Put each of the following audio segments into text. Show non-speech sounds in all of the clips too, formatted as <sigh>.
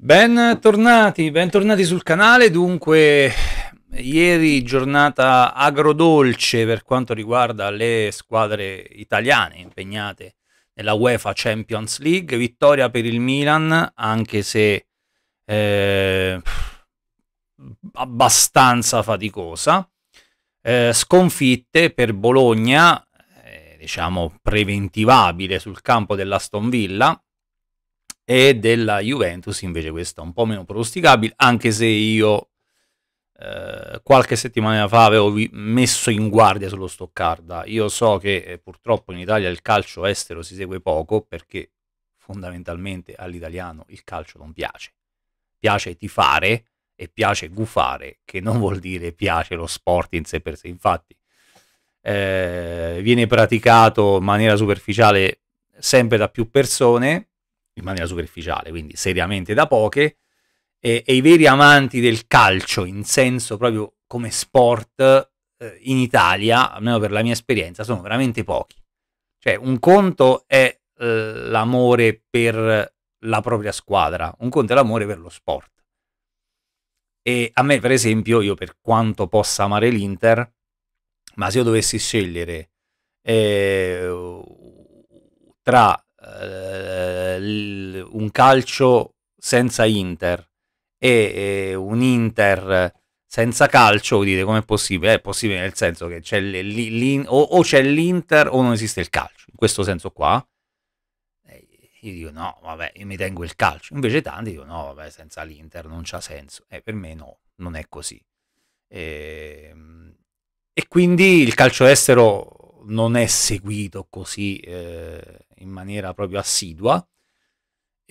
Bentornati, bentornati sul canale. Dunque, ieri giornata agrodolce per quanto riguarda le squadre italiane impegnate nella UEFA Champions League. Vittoria per il Milan, anche se eh, abbastanza faticosa. Eh, sconfitte per Bologna, eh, diciamo preventivabile sul campo dell'Aston Villa e della Juventus invece questa un po' meno pronosticabile, anche se io eh, qualche settimana fa avevo messo in guardia sullo Stoccarda. Io so che eh, purtroppo in Italia il calcio estero si segue poco perché fondamentalmente all'italiano il calcio non piace. Piace tifare e piace gufare, che non vuol dire piace lo sport in sé per sé. Infatti eh, viene praticato in maniera superficiale sempre da più persone in maniera superficiale, quindi seriamente da poche, e, e i veri amanti del calcio in senso proprio come sport eh, in Italia, almeno per la mia esperienza, sono veramente pochi. Cioè un conto è eh, l'amore per la propria squadra, un conto è l'amore per lo sport. E a me, per esempio, io per quanto possa amare l'Inter, ma se io dovessi scegliere eh, tra eh, un calcio senza Inter e eh, un Inter senza calcio, dite è possibile? Eh, è possibile nel senso che c'è o, o c'è l'Inter o non esiste il calcio, in questo senso qua. Io dico no, vabbè, io mi tengo il calcio. Invece tanti dicono no, vabbè, senza l'Inter non c'ha senso. E eh, per me no, non è così. E, ehm, e quindi il calcio estero non è seguito così eh, in maniera proprio assidua,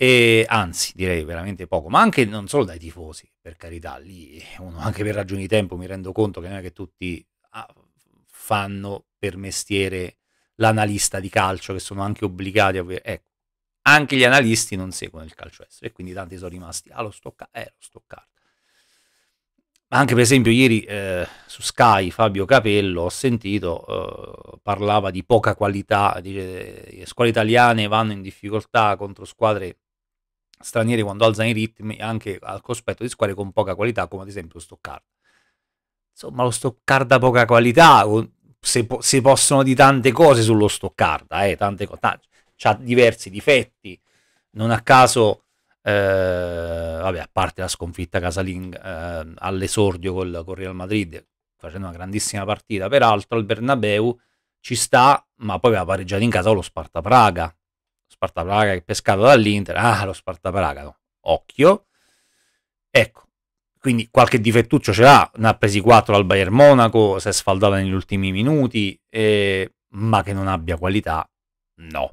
e anzi direi veramente poco, ma anche non solo dai tifosi, per carità, lì uno anche per ragioni di tempo mi rendo conto che non è che tutti ah, fanno per mestiere l'analista di calcio, che sono anche obbligati a... Ecco, anche gli analisti non seguono il calcio estero e quindi tanti sono rimasti, ah lo eh, lo ma anche per esempio ieri eh, su Sky Fabio Capello ho sentito, eh, parlava di poca qualità, dice eh, le squadre italiane vanno in difficoltà contro squadre straniere quando alzano i ritmi anche al cospetto di squadre con poca qualità come ad esempio Stoccarda. Insomma lo Stoccarda poca qualità, se, po- se, possono di tante cose sullo Stoccarda, eh, tante co- t- ha diversi difetti, non a caso eh, vabbè, a parte la sconfitta casalinga eh, all'esordio col, col, Real Madrid, facendo una grandissima partita, peraltro al Bernabeu ci sta, ma poi aveva pareggiato in casa lo Sparta Praga. Sparta Praga che è pescato dall'Inter, ah, lo Sparta Praga, no. occhio. Ecco, quindi qualche difettuccio ce l'ha, ne ha presi 4 al Bayern Monaco, si è sfaldata negli ultimi minuti, eh, ma che non abbia qualità, no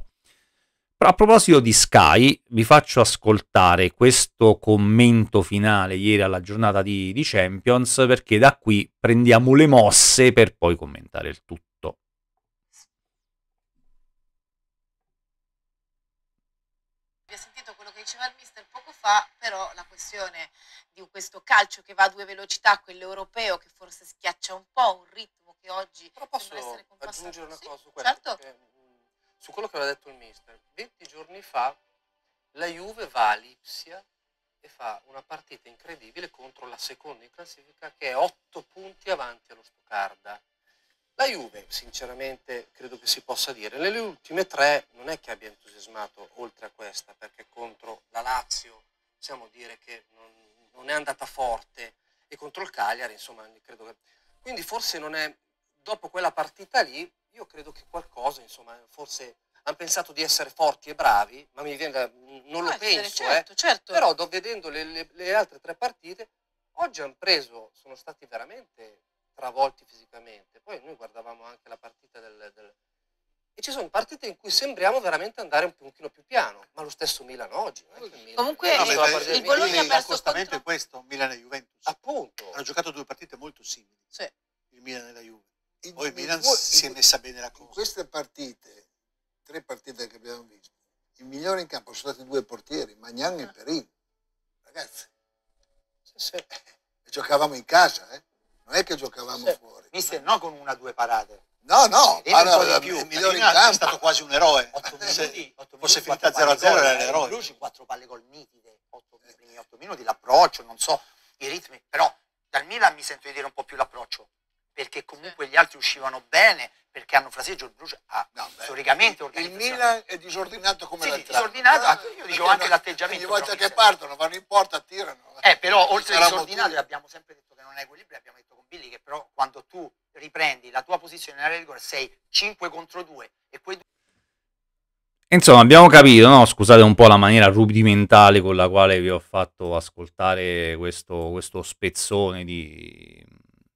a proposito di Sky, vi faccio ascoltare questo commento finale ieri alla giornata di, di Champions, perché da qui prendiamo le mosse per poi commentare il tutto. diceva il mister poco fa, però la questione di questo calcio che va a due velocità, quello europeo che forse schiaccia un po', un ritmo che oggi... Però posso aggiungere una cosa sì, su questo? Certo su quello che aveva detto il mister. 20 giorni fa la Juve va a Lipsia e fa una partita incredibile contro la seconda in classifica che è 8 punti avanti allo Stoccarda. La Juve, sinceramente, credo che si possa dire, nelle ultime tre non è che abbia entusiasmato oltre a questa, perché contro la Lazio possiamo dire che non, non è andata forte e contro il Cagliari, insomma, credo che... Quindi forse non è, dopo quella partita lì, io credo che qualcosa, insomma, eh, forse hanno pensato di essere forti e bravi, ma mi viene da, non lo ah, penso, certo, eh. certo. però do, vedendo le, le, le, altre tre partite, oggi hanno preso, sono stati veramente travolti fisicamente. Poi noi guardavamo anche la partita del, del... e ci sono partite in cui sembriamo veramente andare un pochino più piano, ma lo stesso Milan oggi. Eh? Comunque no, il, il Bologna ha perso contro... è questo, Milan e Juventus. Appunto. Hanno giocato due partite molto simili. Sì. Il Milan e la Juventus poi Milan si è messa bene la cosa. In queste partite, tre partite che abbiamo visto, il migliore in campo sono stati due portieri, Magnan ah. e Perin. Ragazzi, sì, sì. giocavamo in casa, eh? non è che giocavamo sì. fuori. Mister, no con una o due parate. No, no, allora, eh, più. il migliore in campo. è stato quasi un eroe. 8 <laughs> minuti, 8 minuti, fosse finita 0-0 era l'eroe. Luci, quattro palle gol nitide, 8, eh. 8 minuti, l'approccio, non so, i ritmi, però dal Milan mi sento di dire un po' più l'approccio perché comunque gli altri uscivano bene, perché hanno fraseggio il no, storicamente organizzato. Il Milan è disordinato come sì, l'Atalanta. disordinato, ah, io dicevo anche no, l'atteggiamento. Ogni volta che partono vanno in porta, tirano. Eh, però oltre a disordinato, abbiamo sempre detto che non è equilibrio, abbiamo detto con Billy che però quando tu riprendi la tua posizione nella rigore sei 5 contro 2 e quei due... Insomma, abbiamo capito, no? scusate un po' la maniera rudimentale con la quale vi ho fatto ascoltare questo, questo spezzone di,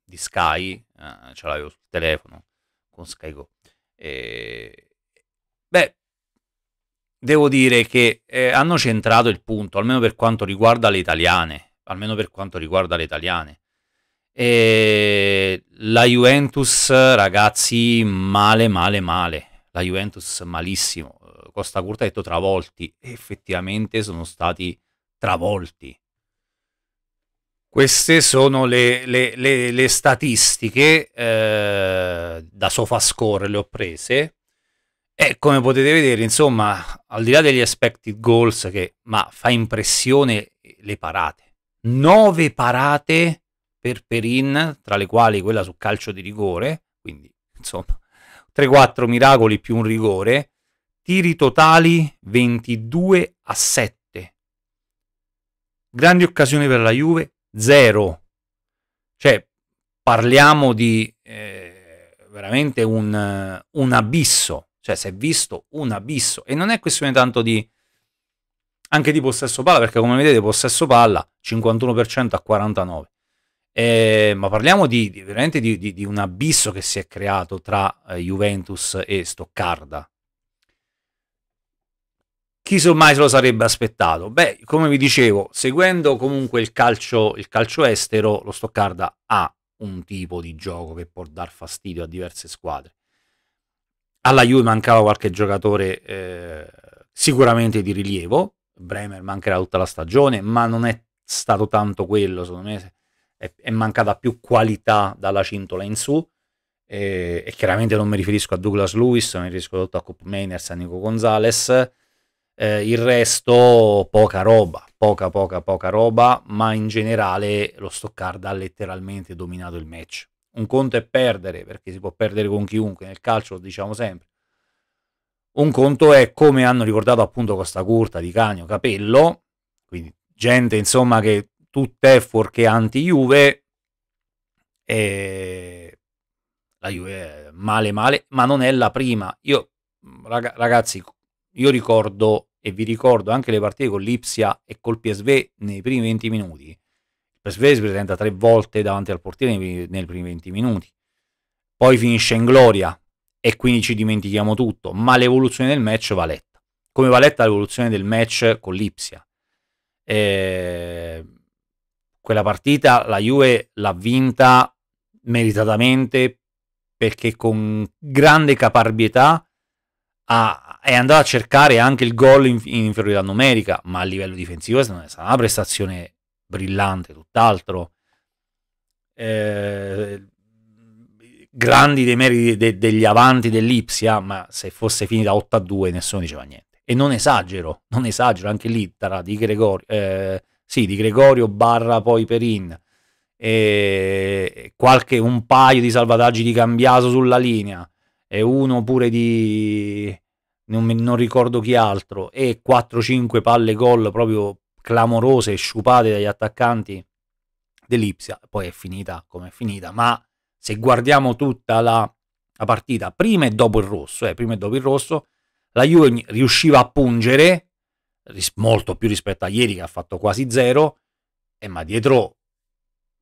di Sky, eh, ce l'avevo sul telefono con SkyGo. E... Beh, devo dire che eh, hanno centrato il punto, almeno per quanto riguarda le italiane, almeno per quanto riguarda le italiane. E la Juventus, ragazzi, male, male, male. La Juventus malissimo. Costa Curta ha detto travolti. Effettivamente sono stati travolti. Queste sono le, le, le, le statistiche eh, da Sofascore, le ho prese. E come potete vedere, insomma, al di là degli expected goals, che ma fa impressione le parate. 9 parate per Perin, tra le quali quella su calcio di rigore, quindi insomma 3-4 miracoli più un rigore. Tiri totali 22 a 7. Grandi occasioni per la Juve, zero. Cioè, parliamo di eh, veramente un, un, abisso, cioè si è visto un abisso. E non è questione tanto di anche di possesso palla, perché come vedete possesso palla 51% a 49%. Eh, ma parliamo di, di veramente di, di, di, un abisso che si è creato tra eh, Juventus e Stoccarda chi mai se lo sarebbe aspettato? Beh, come vi dicevo, seguendo comunque il calcio, il calcio estero, lo Stoccarda ha un tipo di gioco che può dar fastidio a diverse squadre. Alla Juve mancava qualche giocatore eh, sicuramente di rilievo, Bremer mancherà tutta la stagione, ma non è stato tanto quello, secondo me è, è mancata più qualità dalla cintola in su, eh, e chiaramente non mi riferisco a Douglas Lewis, mi riferisco tutto a Cop Mainers, a Nico Gonzalez, eh, il resto poca roba, poca poca poca roba, ma in generale lo Stoccarda ha letteralmente dominato il match. Un conto è perdere, perché si può perdere con chiunque, nel calcio lo diciamo sempre. Un conto è come hanno ricordato appunto Costa Curta, Di Cagno, Capello, quindi gente insomma che tutte fuorché anti-Juve, e la Juve male male, ma non è la prima. Io, ragazzi, io ricordo e vi ricordo anche le partite con l'Ipsia e col PSV nei primi 20 minuti. Il PSV si presenta tre volte davanti al portiere nei, nei primi 20 minuti. Poi finisce in gloria e quindi ci dimentichiamo tutto, ma l'evoluzione del match va letta. Come va letta l'evoluzione del match con l'Ipsia. E... Ehm, quella partita la Juve l'ha vinta meritatamente perché con grande caparbietà ha è andato a cercare anche il gol in, in inferiorità numerica, ma a livello difensivo questa è stata una prestazione brillante, tutt'altro. Eh, grandi dei meriti de, degli avanti dell'Ipsia, ma se fosse finita 8-2 a nessuno diceva niente. E non esagero, non esagero, anche lì tra di Gregorio, eh, sì, di Gregorio barra poi Perin, e qualche, un paio di salvataggi di Cambiaso sulla linea, e uno pure di non, mi, non ricordo chi altro, e 4-5 palle gol proprio clamorose, sciupate dagli attaccanti dell'Ipsia, poi è finita come è finita, ma se guardiamo tutta la, la partita prima e dopo il rosso, eh, prima e dopo il rosso, la Juve riusciva a pungere ris- molto più rispetto a ieri che ha fatto quasi zero, eh, ma dietro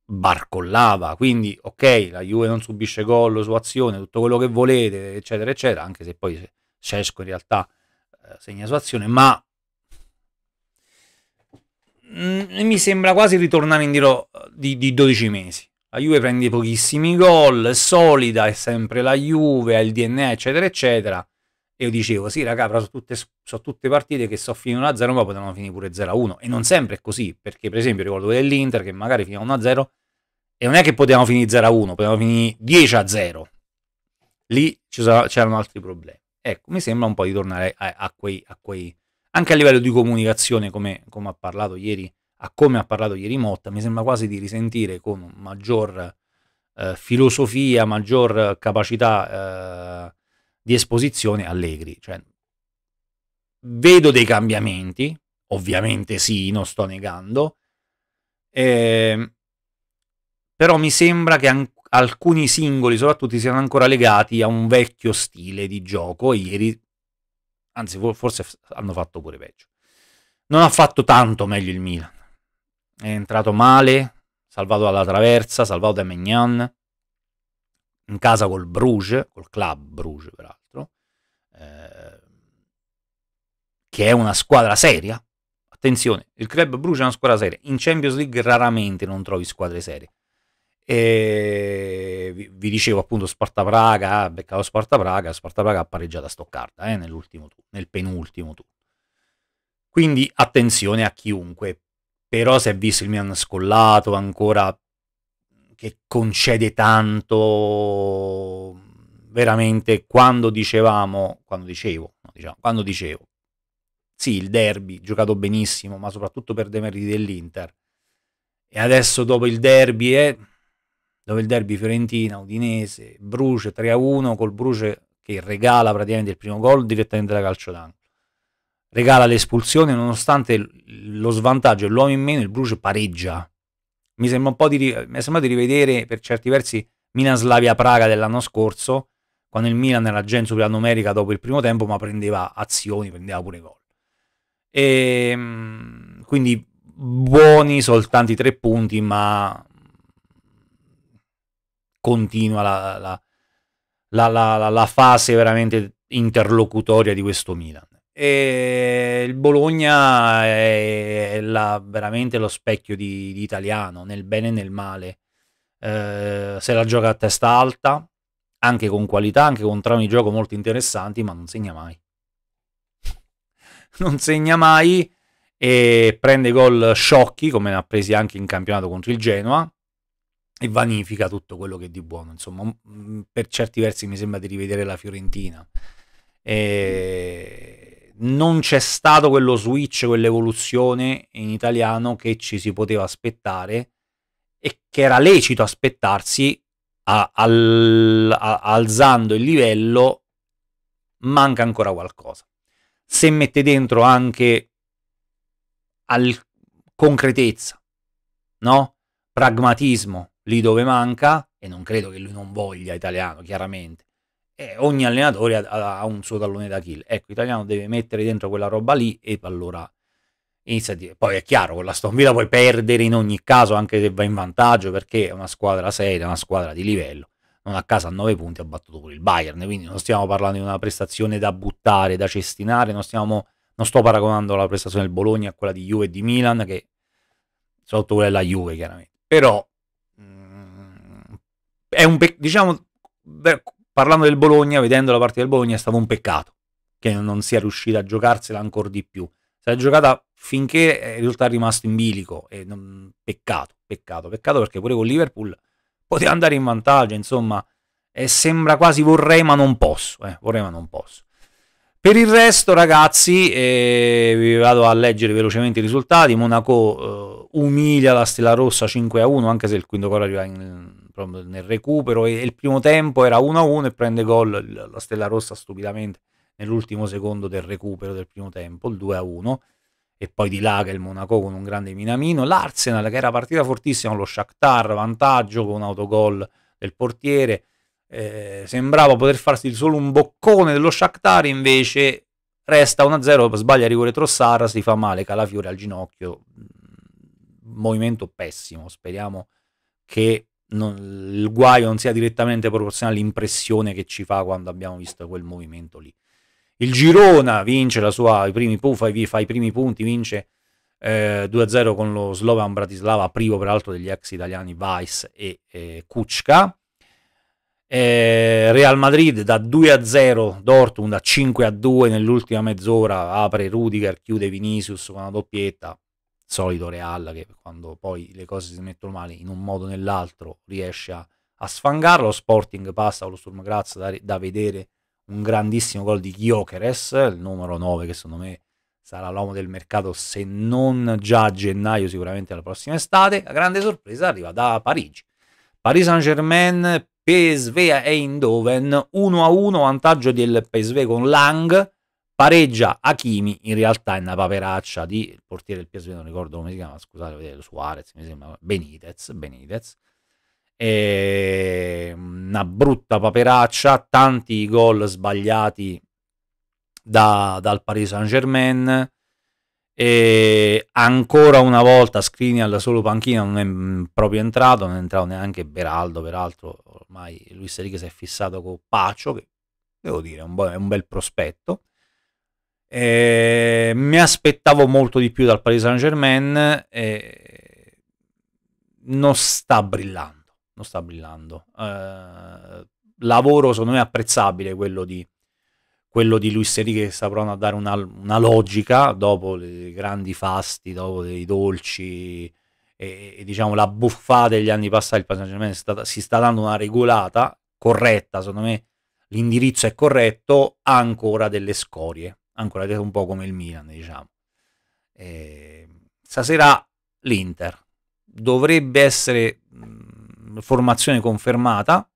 barcollava, quindi ok, la Juve non subisce gol su azione, tutto quello che volete, eccetera, eccetera, anche se poi Cesco in realtà eh, segna sua azione, ma mh, mm, mi sembra quasi ritornare indietro eh, di, di 12 mesi. La Juve prende pochissimi gol, è solida, è sempre la Juve, ha il DNA, eccetera, eccetera. E io dicevo, sì, raga, però sono tutte, so tutte, partite che so fino a 0 ma potevano finire pure 0-1. E non sempre è così, perché per esempio ricordo dell'Inter che magari fino a 1-0 e non è che potevano finire 0-1, potevano finire 10-0. Lì c'erano altri problemi. Ecco, mi sembra un po' di tornare a, eh, a, quei, a quei, anche a livello di comunicazione, come, come, ha parlato ieri, a come ha parlato ieri Motta, mi sembra quasi di risentire con maggior eh, filosofia, maggior capacità eh, di esposizione Allegri. Cioè, vedo dei cambiamenti, ovviamente sì, non sto negando, eh, però mi sembra che an- alcuni singoli soprattutto siano ancora legati a un vecchio stile di gioco. Ieri, anzi forse hanno fatto pure peggio. Non ha fatto tanto meglio il Milan. È entrato male, salvato dalla traversa, salvato da Magnan in casa col Bruges, col club Bruges peraltro, eh, che è una squadra seria. Attenzione, il club Bruges è una squadra seria. In Champions League raramente non trovi squadre serie. E vi, vi dicevo appunto Sparta Praga, ha beccato Sparta Praga, Sparta Praga ha pareggiato a Stoccarda eh, nel penultimo tour. Quindi attenzione a chiunque, però se è visto il Milan scollato ancora che concede tanto veramente quando dicevamo quando dicevo, no, diciamo, quando dicevo sì il derby giocato benissimo ma soprattutto per demeriti dell'Inter e adesso dopo il derby eh, dove il derby Fiorentina-Udinese, Bruce 3-1 col Bruce che regala praticamente il primo gol direttamente da calcio d'angolo. Regala l'espulsione nonostante lo svantaggio e l'uomo in meno, il Bruce pareggia. Mi sembra un po' di, mi è sembrato di rivedere per certi versi Milan-Slavia-Praga dell'anno scorso, quando il Milan era già gen supranumerica dopo il primo tempo, ma prendeva azioni, prendeva pure gol. E, ehm, quindi buoni soltanto i tre punti, ma continua la, la, la, la, fase veramente interlocutoria di questo Milan. E il Bologna è veramente lo specchio di, di, italiano, nel bene e nel male. Eh, se la gioca a testa alta, anche con qualità, anche con trami di gioco molto interessanti, ma non segna mai. <laughs> non segna mai e prende gol sciocchi, come ne ha presi anche in campionato contro il Genoa, e vanifica tutto quello che è di buono. Insomma, per certi versi mi sembra di rivedere la Fiorentina. E non c'è stato quello switch, quell'evoluzione in italiano che ci si poteva aspettare e che era lecito aspettarsi a, al, a, alzando il livello manca ancora qualcosa se mette dentro anche al concretezza no? pragmatismo lì dove manca, e non credo che lui non voglia italiano, chiaramente. E ogni allenatore ha, ha un suo tallone da kill. Ecco, italiano deve mettere dentro quella roba lì e allora inizia a dire. Poi è chiaro, con la Aston puoi perdere in ogni caso, anche se va in vantaggio, perché è una squadra seria, una squadra di livello. Non a casa a 9 punti ha battuto pure il Bayern, quindi non stiamo parlando di una prestazione da buttare, da cestinare, non, stiamo, non sto paragonando la prestazione del Bologna a quella di Juve e di Milan, che sotto quella è la Juve chiaramente. Però è un peccato, diciamo, parlando del Bologna, vedendo la partita del Bologna, è stato un peccato che non sia riuscita a giocarsela ancora di più. Si è giocata finché eh, è rimasto in bilico. E non, peccato, peccato, peccato perché pure con Liverpool poteva andare in vantaggio, insomma, e eh, sembra quasi vorrei ma non posso, eh, vorrei ma non posso. Per il resto, ragazzi, eh, vi vado a leggere velocemente i risultati. Monaco eh, umilia la Stella Rossa 5 1, anche se il quinto gol arriva in nel recupero e il primo tempo era 1-1 e prende gol la Stella Rossa stupidamente nell'ultimo secondo del recupero del primo tempo, il 2-1 e poi di là che il Monaco con un grande Minamino, l'Arsenal che era partita fortissima lo Shakhtar, vantaggio con un autogol del portiere, eh, sembrava poter farsi solo un boccone dello Shakhtar, invece resta 1-0, sbaglia rigore Trossara, si fa male, Calafiore al ginocchio, movimento pessimo, speriamo che non, il guaio non sia direttamente proporzionale all'impressione che ci fa quando abbiamo visto quel movimento lì. Il Girona vince la sua, i primi, fa, fa i primi punti, vince eh, 2-0 con lo Slovan Bratislava, privo peraltro degli ex italiani Weiss e eh, Kuczka. Eh, Real Madrid da 2-0, Dortmund da 5-2 nell'ultima mezz'ora, apre Rudiger, chiude Vinicius con una doppietta, solito Real che quando poi le cose si mettono male in un modo o nell'altro riesce a, a sfangarlo. Sporting passa allo Sturm Graz da, da, vedere un grandissimo gol di Giocheres, il numero 9 che secondo me sarà l'uomo del mercato se non già a gennaio sicuramente la prossima estate. La grande sorpresa arriva da Parigi. Paris Saint-Germain, PSV e Eindhoven, 1-1 vantaggio del PSV con Lang pareggia Hakimi, in realtà è una paperaccia di il portiere del PSV, non ricordo come si chiama, scusate, vedete, Suarez, mi sembra, Benitez, Benitez. E ehm, una brutta paperaccia, tanti gol sbagliati da, dal Paris Saint-Germain, e ancora una volta alla solo panchina non è mm, proprio entrato, non è entrato neanche Beraldo, peraltro ormai Luis Enrique si è fissato con Pacio, che devo dire è un, è un bel prospetto. Eh, mi aspettavo molto di più dal Paris Saint Germain. Eh, non sta brillando, non sta brillando. Eh, lavoro secondo me apprezzabile quello di, quello di Luis Enrique che sta provando a dare una, una logica dopo i grandi fasti, dopo dei dolci e, e diciamo la buffata degli anni passati. Il Paris Saint Germain si sta dando una regolata corretta, secondo me l'indirizzo è corretto, ha ancora delle scorie ancora ancorato un po' come il Milan, diciamo. E ehm, stasera l'Inter dovrebbe essere mh, formazione confermata,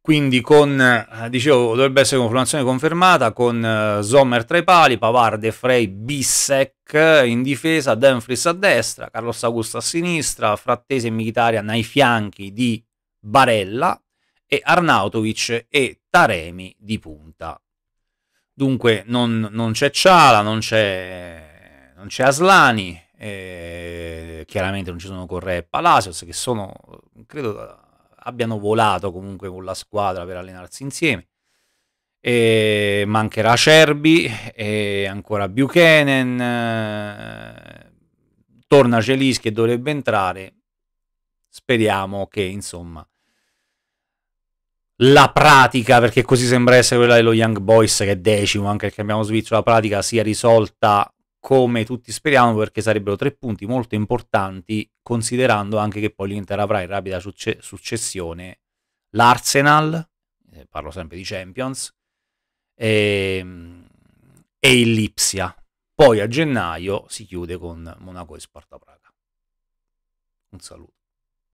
quindi con, eh, dicevo, dovrebbe essere una formazione confermata con eh, Sommer tra i pali, Pavard e Frey Bissec in difesa, Denfris a destra, Carlos Augusto a sinistra, Frattese e Militarian ai fianchi di Barella e Arnautovic e Taremi di punta. Dunque non, non c'è Ciala, non c'è, non c'è Aslani, eh, chiaramente non ci sono Correa e Palacios che sono, credo abbiano volato comunque con la squadra per allenarsi insieme. E mancherà Cerbi, e ancora Buchanan, eh, torna Celis che dovrebbe entrare. Speriamo che insomma la pratica, perché così sembra essere quella dello Young Boys che è decimo, anche perché abbiamo svizzero la pratica, sia risolta come tutti speriamo, perché sarebbero tre punti molto importanti, considerando anche che poi l'Inter avrà in rapida succe- successione l'Arsenal, eh, parlo sempre di Champions, e, ehm, e il Lipsia. Poi a gennaio si chiude con Monaco e Sparta Praga. Un saluto.